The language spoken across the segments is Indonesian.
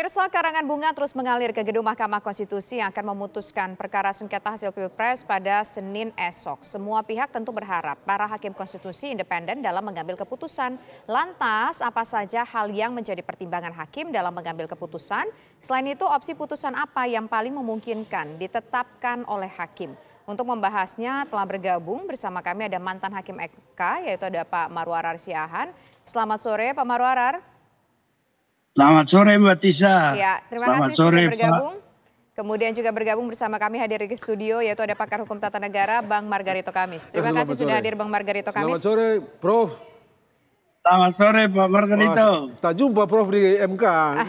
Pemirsa karangan bunga terus mengalir ke gedung Mahkamah Konstitusi yang akan memutuskan perkara sengketa hasil Pilpres pada Senin esok. Semua pihak tentu berharap para hakim konstitusi independen dalam mengambil keputusan. Lantas apa saja hal yang menjadi pertimbangan hakim dalam mengambil keputusan? Selain itu opsi putusan apa yang paling memungkinkan ditetapkan oleh hakim? Untuk membahasnya telah bergabung bersama kami ada mantan hakim EK yaitu ada Pak Marwarar Siahan. Selamat sore Pak Marwarar. Selamat sore Mbak Tisa. Ya, terima Selamat kasih sore, sudah bergabung. Pak. Kemudian juga bergabung bersama kami hadir di studio yaitu ada pakar hukum tata negara Bang Margarito Kamis. Terima Selamat kasih sore. sudah hadir Bang Margarito Kamis. Selamat sore Prof. Selamat sore Pak Margarito. Oh, tak jumpa Prof di MK,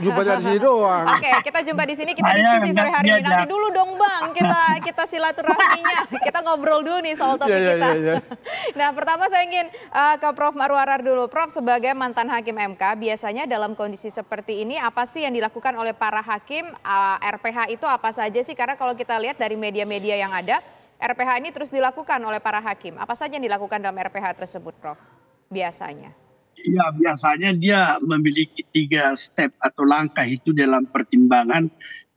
jumpa di sini doang. Oke, okay, kita jumpa di sini, kita diskusi sore hari ini. Nanti dulu dong Bang, kita kita silaturahminya. Kita ngobrol dulu nih soal topik iya, iya, kita. Iya, nah, pertama saya ingin uh, ke Prof Marwarar dulu. Prof, sebagai mantan hakim MK, biasanya dalam kondisi seperti ini apa sih yang dilakukan oleh para hakim uh, eh, RPH itu apa saja sih? Karena kalau kita lihat dari media-media yang ada, RPH ini terus dilakukan oleh para hakim. Apa saja yang dilakukan dalam RPH tersebut, Prof? Biasanya. Ya biasanya dia memiliki tiga step atau langkah itu dalam pertimbangan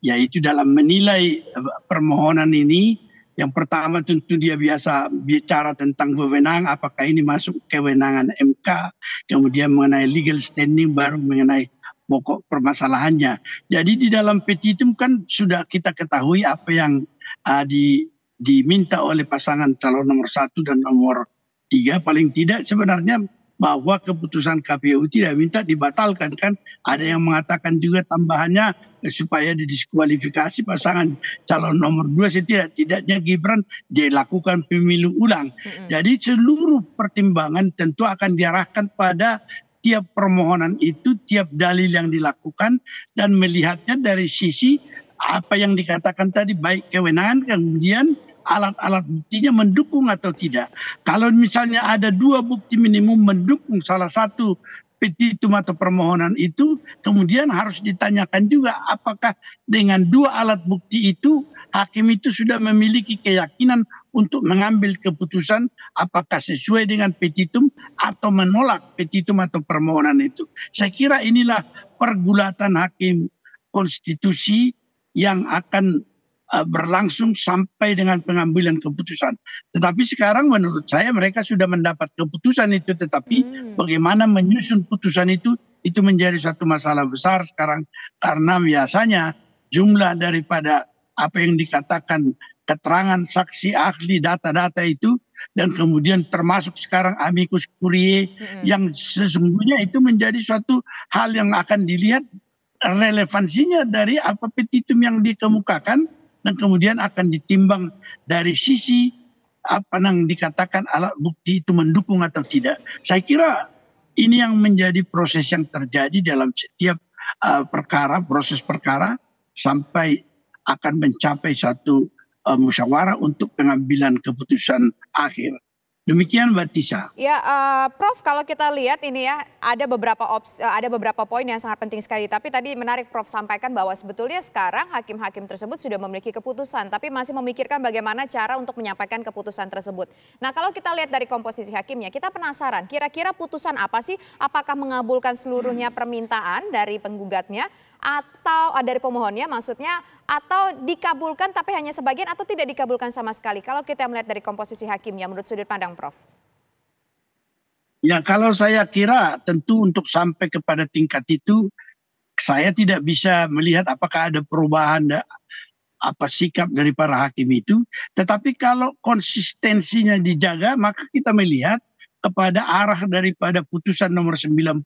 yaitu dalam menilai eh, permohonan ini yang pertama tentu dia biasa bicara tentang wewenang, apakah ini masuk kewenangan MK, kemudian mengenai legal standing, baru mengenai pokok permasalahannya. Jadi di dalam petitum kan sudah kita ketahui apa yang uh, di, diminta oleh pasangan calon nomor satu dan nomor tiga, paling tidak sebenarnya bahwa keputusan KPU tidak minta dibatalkan kan ada yang mengatakan juga tambahannya eh, supaya didiskualifikasi pasangan calon nomor dua setidak tidaknya Gibran dilakukan pemilu ulang. Mm -hmm. Jadi seluruh pertimbangan tentu akan diarahkan pada tiap permohonan itu, tiap dalil yang dilakukan dan melihatnya dari sisi apa yang dikatakan tadi baik kewenangan kemudian alat-alat buktinya mendukung atau tidak. Kalau misalnya ada dua bukti minimum mendukung salah satu petitum atau permohonan itu kemudian harus ditanyakan juga apakah dengan dua alat bukti itu hakim itu sudah memiliki keyakinan untuk mengambil keputusan apakah sesuai dengan petitum atau menolak petitum atau permohonan itu. Saya kira inilah pergulatan hakim konstitusi yang akan Eh, berlangsung sampai dengan pengambilan keputusan. Tetapi sekarang menurut saya mereka sudah mendapat keputusan itu tetapi hmm. bagaimana menyusun putusan itu itu menjadi satu masalah besar sekarang karena biasanya jumlah daripada apa yang dikatakan keterangan saksi ahli data-data itu dan kemudian termasuk sekarang amicus curiae hmm. yang sesungguhnya itu menjadi suatu hal yang akan dilihat relevansinya dari apa petitum yang dikemukakan dan kemudian akan ditimbang dari sisi apa yang dikatakan alat bukti itu mendukung atau tidak. Saya kira ini yang menjadi proses yang terjadi dalam setiap uh, perkara, proses perkara sampai akan mencapai satu uh, musyawarah untuk pengambilan keputusan akhir. Demikian Mbak Tisa. Ya, uh, Prof, kalau kita lihat ini ya ada beberapa ops, eh, ada beberapa poin yang sangat penting sekali. Tapi tadi menarik Prof sampaikan bahwa sebetulnya sekarang hakim-hakim tersebut sudah memiliki keputusan, tapi masih memikirkan bagaimana cara untuk menyampaikan keputusan tersebut. Nah, kalau kita lihat dari komposisi hakimnya, kita penasaran. Kira-kira putusan apa sih? Apakah mengabulkan seluruhnya permintaan dari penggugatnya atau uh, dari pemohonnya? Maksudnya atau dikabulkan tapi hanya sebagian atau tidak dikabulkan sama sekali? Kalau kita melihat dari komposisi hakim ya menurut sudut pandang Prof. Ya kalau saya kira tentu untuk sampai kepada tingkat itu saya tidak bisa melihat apakah ada perubahan apa sikap dari para hakim itu. Tetapi kalau konsistensinya dijaga maka kita melihat kepada arah daripada putusan nomor 90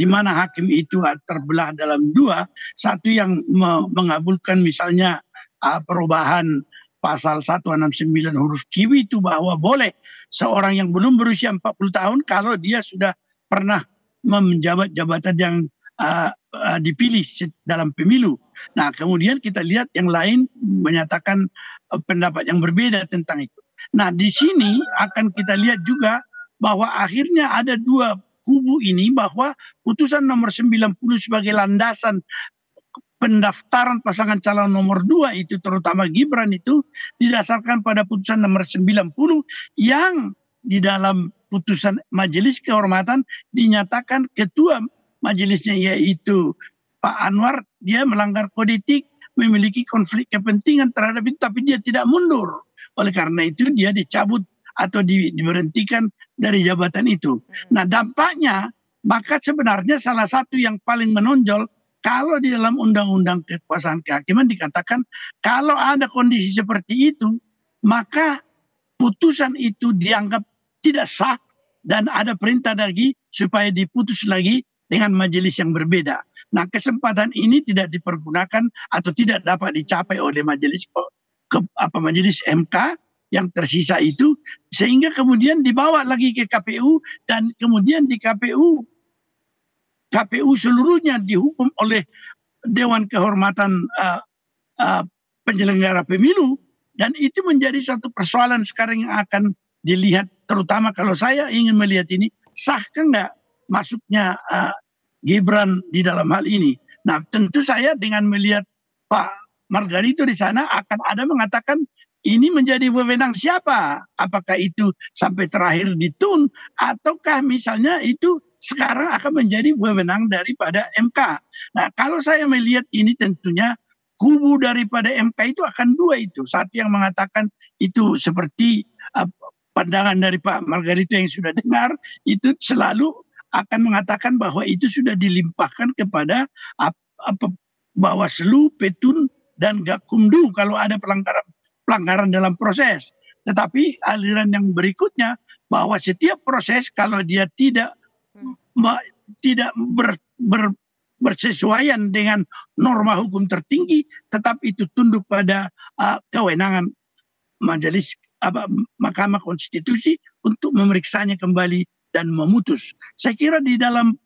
di mana hakim itu terbelah dalam dua, satu yang mengabulkan misalnya perubahan pasal 169 huruf kiwi itu bahwa boleh seorang yang belum berusia 40 tahun kalau dia sudah pernah menjabat jabatan yang dipilih dalam pemilu. Nah, kemudian kita lihat yang lain menyatakan e, pendapat yang berbeda tentang itu. Nah, di sini akan kita lihat juga bahwa akhirnya ada dua kubu ini bahwa putusan nomor 90 sebagai landasan pendaftaran pasangan calon nomor dua itu terutama Gibran itu didasarkan pada putusan nomor 90 yang di dalam putusan majelis kehormatan dinyatakan ketua majelisnya yaitu Pak Anwar dia melanggar kode etik memiliki konflik kepentingan terhadap itu tapi dia tidak mundur oleh karena itu dia dicabut atau diberhentikan dari jabatan itu. Hmm. Nah dampaknya maka sebenarnya salah satu yang paling menonjol kalau di dalam undang-undang kekuasaan kehakiman dikatakan kalau ada kondisi seperti itu maka putusan itu dianggap tidak sah dan ada perintah lagi supaya diputus lagi dengan majelis yang berbeda. Nah, kesempatan ini tidak dipergunakan atau tidak dapat dicapai oleh majelis ke, apa majelis MK yang tersisa itu sehingga kemudian dibawa lagi ke KPU dan kemudian di KPU KPU seluruhnya dihukum oleh Dewan Kehormatan uh, uh, Penyelenggara Pemilu dan itu menjadi suatu persoalan sekarang yang akan dilihat terutama kalau saya ingin melihat ini sah kan nggak masuknya uh, Gibran di dalam hal ini. Nah tentu saya dengan melihat Pak Margarito di sana akan ada mengatakan ini menjadi wewenang siapa? Apakah itu sampai terakhir di TUN ataukah misalnya itu sekarang akan menjadi wewenang daripada MK. Nah, kalau saya melihat ini tentunya kubu daripada MK itu akan dua itu. Satu yang mengatakan itu seperti pandangan dari Pak Margarito yang sudah dengar itu selalu akan mengatakan bahwa itu sudah dilimpahkan kepada apa, apa Bawaslu, Petun dan gak gakumdu kalau ada pelanggaran pelanggaran dalam proses. Tetapi aliran yang berikutnya bahwa setiap proses kalau dia tidak hmm. tidak ber, ber, bersesuaian dengan norma hukum tertinggi, tetap itu tunduk pada uh, kewenangan majelis apa, Mahkamah Konstitusi untuk memeriksanya kembali dan memutus. Saya kira di dalam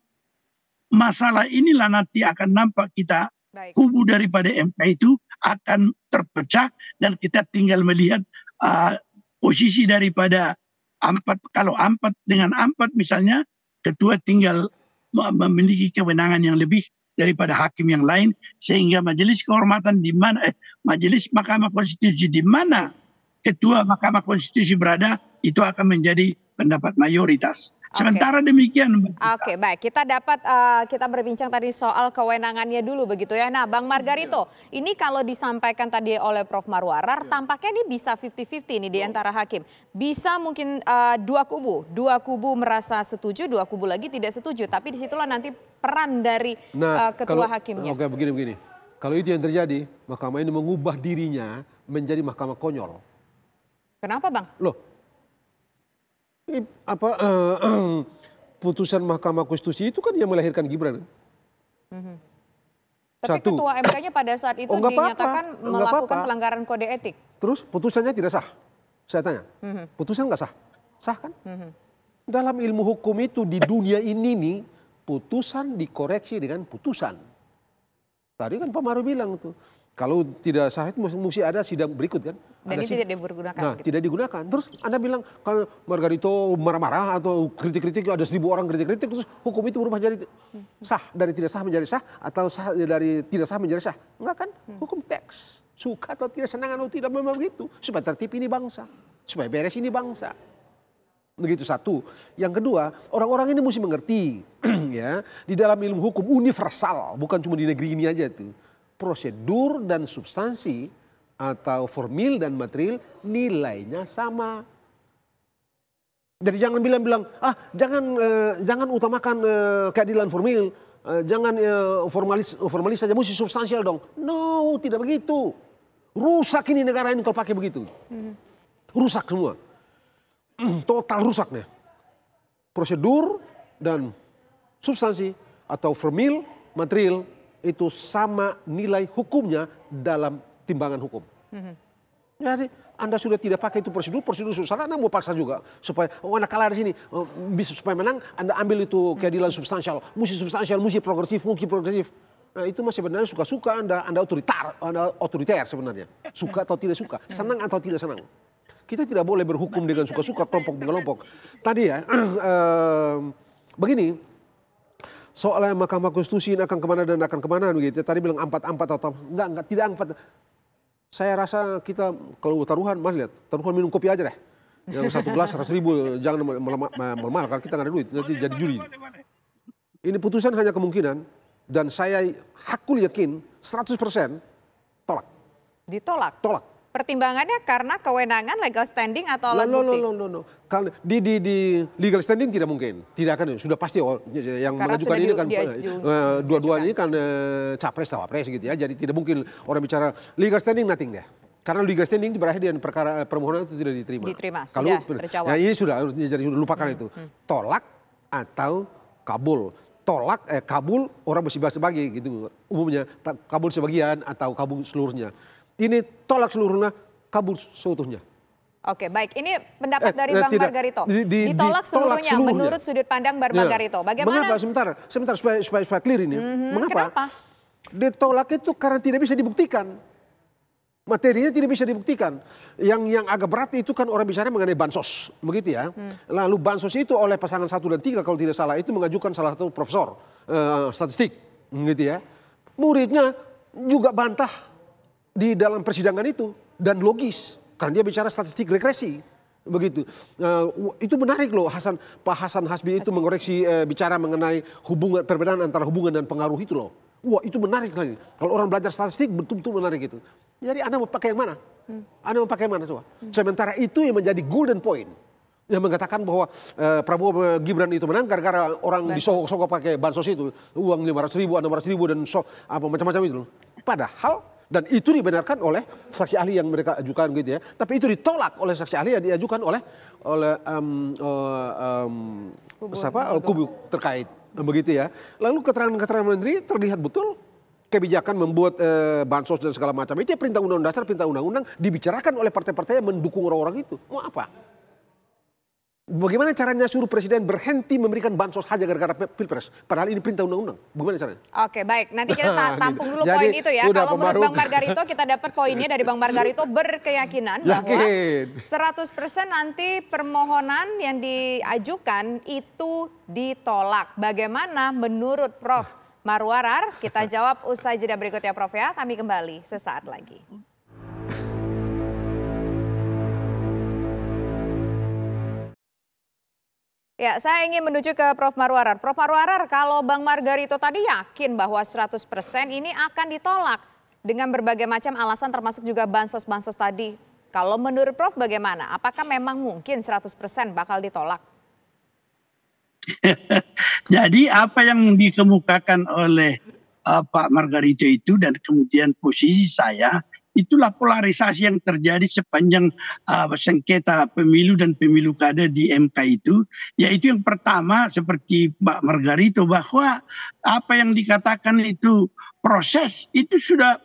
masalah inilah nanti akan nampak kita kubu daripada mk itu akan terpecah dan kita tinggal melihat uh, posisi daripada empat kalau empat dengan empat misalnya ketua tinggal memiliki kewenangan yang lebih daripada hakim yang lain sehingga majelis kehormatan di mana eh, majelis Mahkamah Konstitusi di mana ketua Mahkamah Konstitusi berada itu akan menjadi pendapat mayoritas. Sementara okay. demikian. Oke, okay, baik. Kita dapat uh, kita berbincang tadi soal kewenangannya dulu begitu ya. Nah, Bang Margarito, ya. ini kalau disampaikan tadi oleh Prof Marwarar, ya. tampaknya ini bisa 50-50 nih di iya. antara hakim. Bisa mungkin uh, dua kubu, dua kubu merasa setuju, dua kubu lagi tidak setuju, tapi disitulah nanti peran dari nah, uh, ketua kalau, hakimnya. Oke, okay, begini-begini. Kalau itu yang terjadi, mahkamah ini mengubah dirinya menjadi mahkamah konyol. Kenapa, Bang? Loh, ini apa uh, uh, putusan Mahkamah Konstitusi itu kan yang melahirkan Gibran. Mm-hmm. Tapi ketua MK-nya pada saat itu oh, dinyatakan apa -apa. melakukan apa -apa. pelanggaran kode etik. Terus putusannya tidak sah. Saya tanya, mm-hmm. putusan nggak sah? Sah kan? Mm-hmm. Dalam ilmu hukum itu di dunia ini nih putusan dikoreksi dengan putusan. Tadi kan Pak Maru bilang tuh kalau tidak sah itu mesti ada sidang berikut kan? Dan ada ini tidak digunakan. Nah, gitu. tidak digunakan. Terus Anda bilang kalau Margarito marah-marah atau kritik-kritik ada seribu orang kritik-kritik terus hukum itu berubah jadi sah dari tidak sah menjadi sah atau sah dari tidak sah menjadi sah. Enggak kan? Hmm. Hukum teks. Suka atau tidak senang atau tidak memang begitu. Supaya tertib ini bangsa. Supaya beres ini bangsa. Begitu satu. Yang kedua, orang-orang ini mesti mengerti ya, di dalam ilmu hukum universal, bukan cuma di negeri ini aja tuh prosedur dan substansi atau formil dan material nilainya sama. Jadi jangan bilang-bilang ah jangan eh, jangan utamakan eh, keadilan formil, eh, jangan eh, formalis formalis saja mesti substansial dong. No, tidak begitu. Rusak ini negara ini kalau pakai begitu. Rusak semua. Total rusak nih. Prosedur dan substansi atau formil, material itu sama nilai hukumnya dalam timbangan hukum. Mm -hmm. Jadi Anda sudah tidak pakai itu prosedur, prosedur susah. Anda mau paksa juga supaya oh Anda kalah di sini, oh, bisa supaya menang Anda ambil itu keadilan substansial, musi substansial, musi progresif, musi progresif. Nah itu masih sebenarnya suka-suka Anda, Anda otoritar, Anda otoriter sebenarnya. Suka atau tidak suka, senang atau tidak senang. Kita tidak boleh berhukum dengan suka-suka kelompok-kelompok. Tadi ya, eh, begini, soalnya Mahkamah Konstitusi ini akan kemana dan akan kemana begitu. Tadi bilang empat empat atau enggak, enggak, tidak empat Saya rasa kita kalau taruhan, mas lihat, taruhan minum kopi aja deh. Yang satu gelas seratus ribu, jangan melemah, kalau kita nggak ada duit, nanti jadi juri. Ini putusan hanya kemungkinan, dan saya hakul yakin 100% tolak. Ditolak? Tolak. Pertimbangannya karena kewenangan legal standing atau alat no, no, bukti? No, no, no, no. Di, di, di legal standing tidak mungkin. Tidak akan, sudah pasti oh, yang karena mengajukan ini kan eh, eh, dua-duanya ini kan uh, capres cawapres gitu ya. Jadi tidak mungkin orang bicara legal standing nothing deh karena legal standing itu berakhir dengan perkara permohonan itu tidak diterima. Diterima, Kalau, sudah Nah ini sudah, jadi lupakan hmm, itu. Hmm. Tolak atau kabul. Tolak, eh, kabul orang masih bahas sebagai gitu. Umumnya kabul sebagian atau kabul seluruhnya ini tolak seluruhnya, kabur seutuhnya. Oke, baik. Ini pendapat eh, dari eh, Bang tidak, Margarito. Di, di, ditolak, seluruhnya, seluruhnya menurut sudut pandang Bang ya. Margarito. Bagaimana? Mengapa? Sebentar, sebentar supaya, supaya, supaya clear ini. Mm -hmm. Mengapa? Kenapa? Ditolak itu karena tidak bisa dibuktikan. Materinya tidak bisa dibuktikan. Yang yang agak berat itu kan orang bicara mengenai bansos, begitu ya. Hmm. Lalu bansos itu oleh pasangan satu dan tiga kalau tidak salah itu mengajukan salah satu profesor uh, statistik, begitu ya. Muridnya juga bantah di dalam persidangan itu dan logis karena dia bicara statistik regresi begitu. uh, itu menarik loh Hasan Pak Hasan Hasbi itu Hasbi. mengoreksi uh, bicara mengenai hubungan perbedaan antara hubungan dan pengaruh itu loh. Wah itu menarik lagi. Kalau orang belajar statistik betul-betul menarik itu. Jadi Anda mau pakai yang mana? Hmm. Anda mau pakai yang mana coba? Hmm. Sementara itu yang menjadi golden point yang mengatakan bahwa uh, Prabowo Gibran itu menang gara-gara orang disogok-sogok pakai bansos itu uang lima ratus ribu, enam ratus ribu dan sok apa macam-macam itu. loh. Padahal dan itu dibenarkan oleh saksi ahli yang mereka ajukan gitu ya. Tapi itu ditolak oleh saksi ahli yang diajukan oleh oleh um, um, kubu siapa? Kubu terkait begitu ya. Lalu keterangan-keterangan menteri terlihat betul kebijakan membuat eh, bansos dan segala macam itu ya perintah undang-undang dasar perintah undang-undang dibicarakan oleh partai-partai yang mendukung orang-orang itu. Mau apa? Bagaimana caranya suruh presiden berhenti memberikan bansos saja gara-gara pilpres? Padahal ini perintah undang-undang. Bagaimana caranya? Oke, baik. Nanti kita tampung dulu poin itu ya. Kalau menurut Bang Margarito, kita dapat poinnya dari Bang Margarito berkeyakinan Yakin. bahwa 100% nanti permohonan yang diajukan itu ditolak. Bagaimana menurut Prof Marwarar? Kita jawab usai jeda berikutnya Prof ya. Kami kembali sesaat lagi. Ya, saya ingin menuju ke Prof. Marwarar. Prof. Marwarar, kalau Bang Margarito tadi yakin bahwa 100% ini akan ditolak dengan berbagai macam alasan termasuk juga bansos-bansos tadi. Kalau menurut Prof bagaimana? Apakah memang mungkin 100% bakal ditolak? Jadi apa yang dikemukakan oleh uh, Pak Margarito itu dan kemudian posisi saya itulah polarisasi yang terjadi sepanjang uh, sengketa pemilu dan pemilu kada di MK itu yaitu yang pertama seperti Mbak Margarito bahwa apa yang dikatakan itu proses itu sudah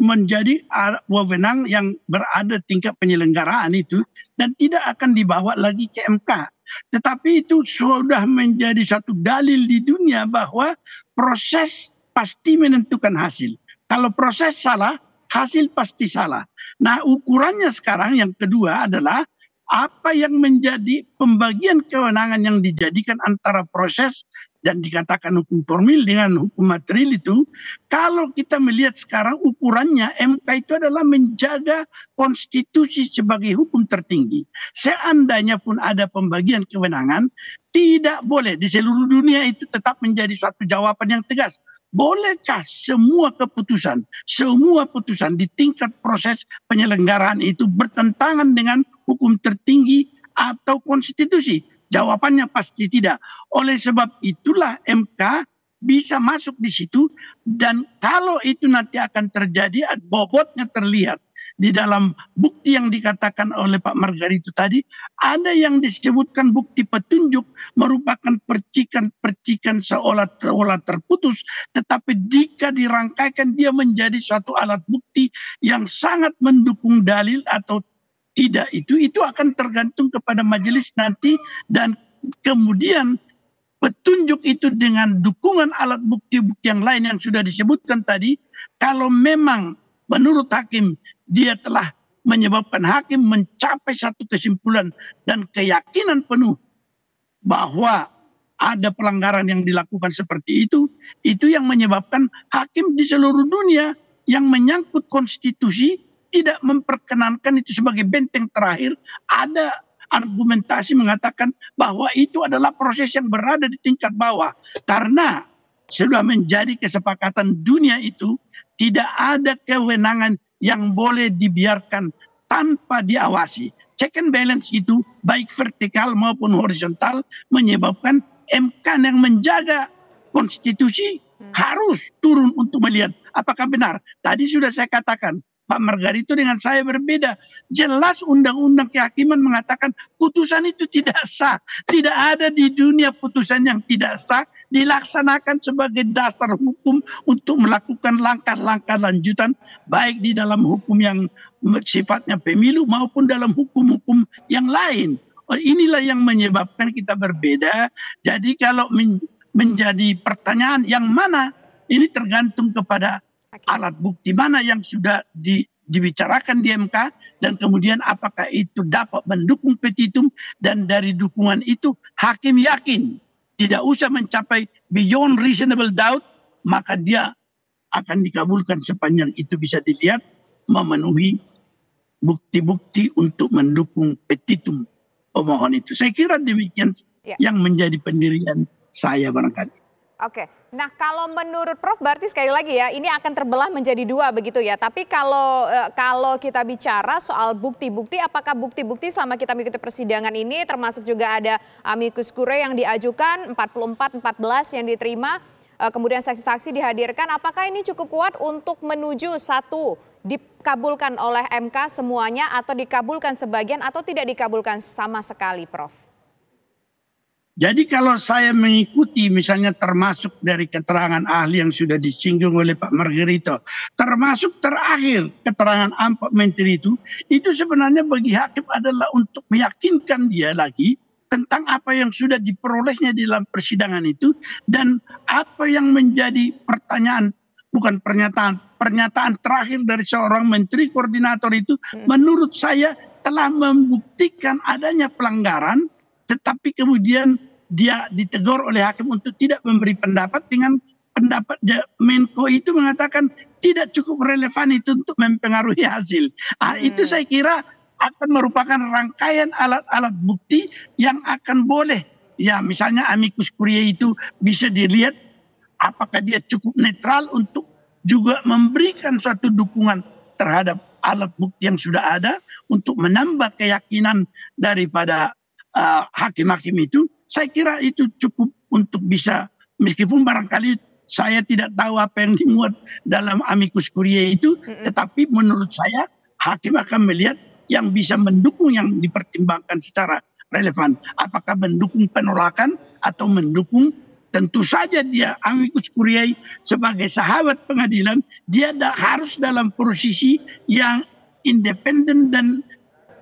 menjadi uh, wewenang yang berada tingkat penyelenggaraan itu dan tidak akan dibawa lagi ke MK. Tetapi itu sudah menjadi satu dalil di dunia bahwa proses pasti menentukan hasil. Kalau proses salah, hasil pasti salah. Nah, ukurannya sekarang yang kedua adalah apa yang menjadi pembagian kewenangan yang dijadikan antara proses dan dikatakan hukum formil dengan hukum material itu, kalau kita melihat sekarang ukurannya MK itu adalah menjaga konstitusi sebagai hukum tertinggi. Seandainya pun ada pembagian kewenangan, tidak boleh di seluruh dunia itu tetap menjadi suatu jawaban yang tegas bolehkah semua keputusan, semua putusan di tingkat proses penyelenggaraan itu bertentangan dengan hukum tertinggi atau konstitusi? Jawabannya pasti tidak. Oleh sebab itulah MK bisa masuk di situ dan kalau itu nanti akan terjadi bobotnya terlihat di dalam bukti yang dikatakan oleh Pak Margarito tadi ada yang disebutkan bukti petunjuk merupakan percikan-percikan seolah-olah terputus tetapi jika dirangkaikan dia menjadi suatu alat bukti yang sangat mendukung dalil atau tidak itu itu akan tergantung kepada majelis nanti dan kemudian petunjuk itu dengan dukungan alat bukti-bukti yang lain yang sudah disebutkan tadi, kalau memang menurut hakim dia telah menyebabkan hakim mencapai satu kesimpulan dan keyakinan penuh bahwa ada pelanggaran yang dilakukan seperti itu, itu yang menyebabkan hakim di seluruh dunia yang menyangkut konstitusi tidak memperkenankan itu sebagai benteng terakhir ada argumentasi mengatakan bahwa itu adalah proses yang berada di tingkat bawah karena sudah menjadi kesepakatan dunia itu tidak ada kewenangan yang boleh dibiarkan tanpa diawasi. Check and balance itu baik vertikal maupun horizontal menyebabkan MK yang menjaga konstitusi hmm. harus turun untuk melihat apakah benar. Tadi sudah saya katakan Pak Margarito dengan saya berbeda. Jelas undang-undang kehakiman mengatakan putusan itu tidak sah. Tidak ada di dunia putusan yang tidak sah dilaksanakan sebagai dasar hukum untuk melakukan langkah-langkah lanjutan baik di dalam hukum yang sifatnya pemilu maupun dalam hukum-hukum yang lain. Oh, inilah yang menyebabkan kita berbeda. Jadi kalau menjadi pertanyaan yang mana ini tergantung kepada alat bukti mana yang sudah di, dibicarakan di MK dan kemudian apakah itu dapat mendukung petitum dan dari dukungan itu hakim yakin tidak usah mencapai beyond reasonable doubt maka dia akan dikabulkan sepanjang itu bisa dilihat memenuhi bukti-bukti untuk mendukung petitum pemohon itu. Saya kira demikian ya. yang menjadi pendirian saya barangkali. Oke, nah kalau menurut Prof berarti sekali lagi ya ini akan terbelah menjadi dua begitu ya. Tapi kalau eh, kalau kita bicara soal bukti-bukti, apakah bukti-bukti selama kita mengikuti persidangan ini termasuk juga ada amicus curiae yang diajukan 44, 14 yang diterima, eh, kemudian saksi-saksi dihadirkan, apakah ini cukup kuat untuk menuju satu dikabulkan oleh MK semuanya atau dikabulkan sebagian atau tidak dikabulkan sama sekali, Prof? Jadi kalau saya mengikuti misalnya termasuk dari keterangan ahli yang sudah disinggung oleh Pak Margerito, termasuk terakhir keterangan Pak Menteri itu, itu sebenarnya bagi hakim adalah untuk meyakinkan dia lagi tentang apa yang sudah diperolehnya di dalam persidangan itu dan apa yang menjadi pertanyaan bukan pernyataan pernyataan terakhir dari seorang menteri koordinator itu hmm. menurut saya telah membuktikan adanya pelanggaran tetapi kemudian dia ditegur oleh hakim untuk tidak memberi pendapat dengan pendapat Menko itu mengatakan tidak cukup relevan itu untuk mempengaruhi hasil. Ah, hmm. Itu saya kira akan merupakan rangkaian alat-alat bukti yang akan boleh ya misalnya amicus curiae itu bisa dilihat apakah dia cukup netral untuk juga memberikan suatu dukungan terhadap alat bukti yang sudah ada untuk menambah keyakinan daripada ah, hakim-hakim uh, hakim -hakim itu saya kira itu cukup untuk bisa meskipun barangkali saya tidak tahu apa yang dimuat dalam amicus curiae itu tetapi menurut saya hakim akan melihat yang bisa mendukung yang dipertimbangkan secara relevan apakah mendukung penolakan atau mendukung tentu saja dia amicus curiae sebagai sahabat pengadilan dia da- harus dalam posisi yang independen dan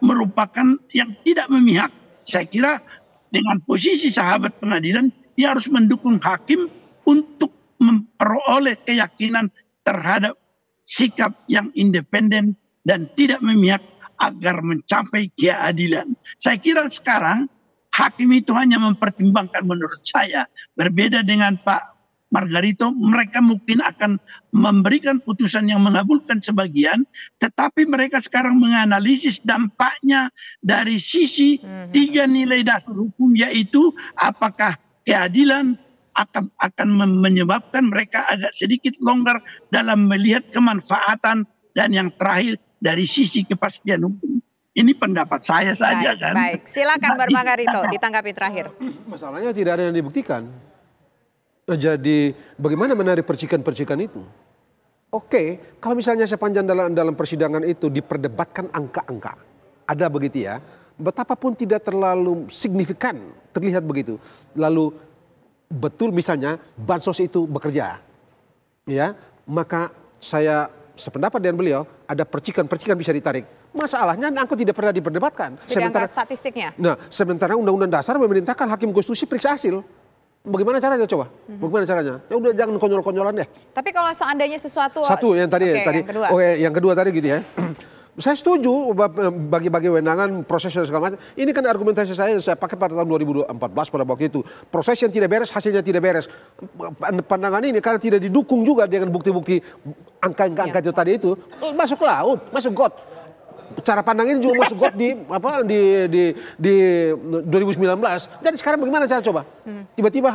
merupakan yang tidak memihak saya kira dengan posisi sahabat pengadilan dia harus mendukung hakim untuk memperoleh keyakinan terhadap sikap yang independen dan tidak memihak agar mencapai keadilan. Saya kira sekarang hakim itu hanya mempertimbangkan menurut saya berbeda dengan Pak Margarito, mereka mungkin akan memberikan putusan yang mengabulkan sebagian, tetapi mereka sekarang menganalisis dampaknya dari sisi mhm. tiga nilai dasar hukum, yaitu apakah keadilan akan akan menyebabkan mereka agak sedikit longgar dalam melihat kemanfaatan dan yang terakhir dari sisi kepastian hukum. Ini pendapat saya saja kan. Baik, silakan nah, Mbak Margarito ditanggapi terakhir. Masalahnya tidak ada yang dibuktikan jadi bagaimana menarik percikan-percikan itu? Oke, okay, kalau misalnya sepanjang dalam dalam persidangan itu diperdebatkan angka-angka, ada begitu ya. Betapapun tidak terlalu signifikan terlihat begitu. Lalu betul misalnya bansos itu bekerja, ya maka saya sependapat dengan beliau ada percikan-percikan bisa ditarik. Masalahnya angkut tidak pernah diperdebatkan. Tidak sementara statistiknya. Nah, sementara Undang-Undang Dasar memerintahkan Hakim Konstitusi periksa hasil. Bagaimana caranya coba? Mhm. Bagaimana caranya? Ya udah jangan konyol-konyolan deh. Tapi kalau seandainya sesuatu Satu yang tadi okay, tadi yang kedua. Oke, yang kedua tadi gitu ya. saya setuju bagi-bagi wenangan proses dan segala macam. Ini kan argumentasi saya yang saya pakai pada tahun 2014 pada waktu itu. Proses yang tidak beres, hasilnya tidak beres. Pandangan ini karena tidak didukung juga dengan bukti-bukti angka-angka iya. itu tadi itu, masuk laut, masuk got cara pandang ini juga masuk got di apa di di di 2019. Jadi sekarang bagaimana cara coba? Hmm. Tiba-tiba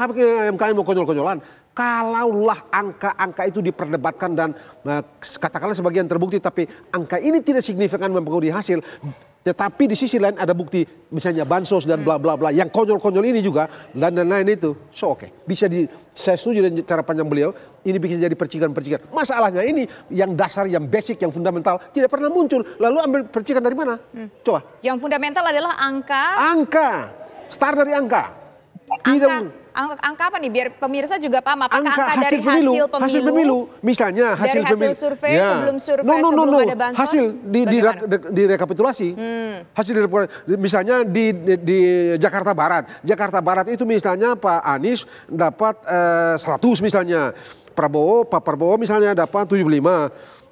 MKN mau konyol-konyolan. Kalaulah angka-angka itu diperdebatkan dan eh, katakanlah sebagian terbukti tapi angka ini tidak signifikan mempengaruhi hasil tetapi di sisi lain ada bukti misalnya bansos dan bla bla bla yang konyol-konyol ini juga dan lain, lain itu. So oke, okay. bisa di saya setuju dengan cara panjang beliau ini bikin jadi percikan-percikan. Masalahnya ini yang dasar, yang basic, yang fundamental tidak pernah muncul. Lalu ambil percikan dari mana? Hmm. Coba. Yang fundamental adalah angka. Angka. Start dari angka. Angka. Tidak, angka angka apa nih biar pemirsa juga paham apakah angka, angka hasil dari pemilu, hasil pemilu hasil pemilu misalnya hasil dari hasil pemilu. survei ya. sebelum survei no, no, no, sebelum no. ada bansos hasil di di, di, di rekapitulasi hmm. hasil di misalnya di, di di Jakarta Barat Jakarta Barat itu misalnya Pak Anies dapat eh, 100 misalnya Prabowo, Pak Prabowo misalnya dapat 75,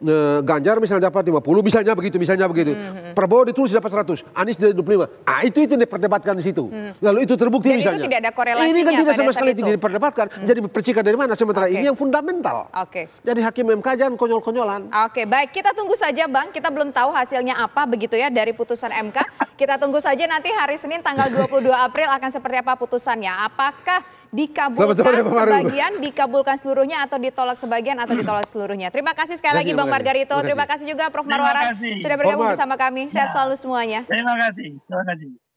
eh, Ganjar misalnya dapat 50, misalnya begitu, misalnya begitu. Hmm. Prabowo ditulis dapat 100, Anies dari 25. Ah itu itu diperdebatkan di situ. Hmm. Lalu itu terbukti Dan misalnya. itu tidak ada korelasinya Ini kan tidak sama sekali tidak diperdebatkan. Hmm. Jadi percikan dari mana? Sementara okay. ini yang fundamental. Oke. Okay. Jadi hakim MK jangan konyol-konyolan. Oke, okay, baik. Kita tunggu saja Bang. Kita belum tahu hasilnya apa begitu ya dari putusan MK. Kita tunggu saja nanti hari Senin tanggal 22 April akan seperti apa putusannya. Apakah dikabulkan sore, sebagian, dikabulkan seluruhnya atau ditolak sebagian atau ditolak seluruhnya. Terima kasih sekali lagi Bang Margarito, terima kasih. terima kasih juga Prof Marwara sudah bergabung Omar. bersama kami. Sehat ya. selalu semuanya. Terima kasih. Terima kasih.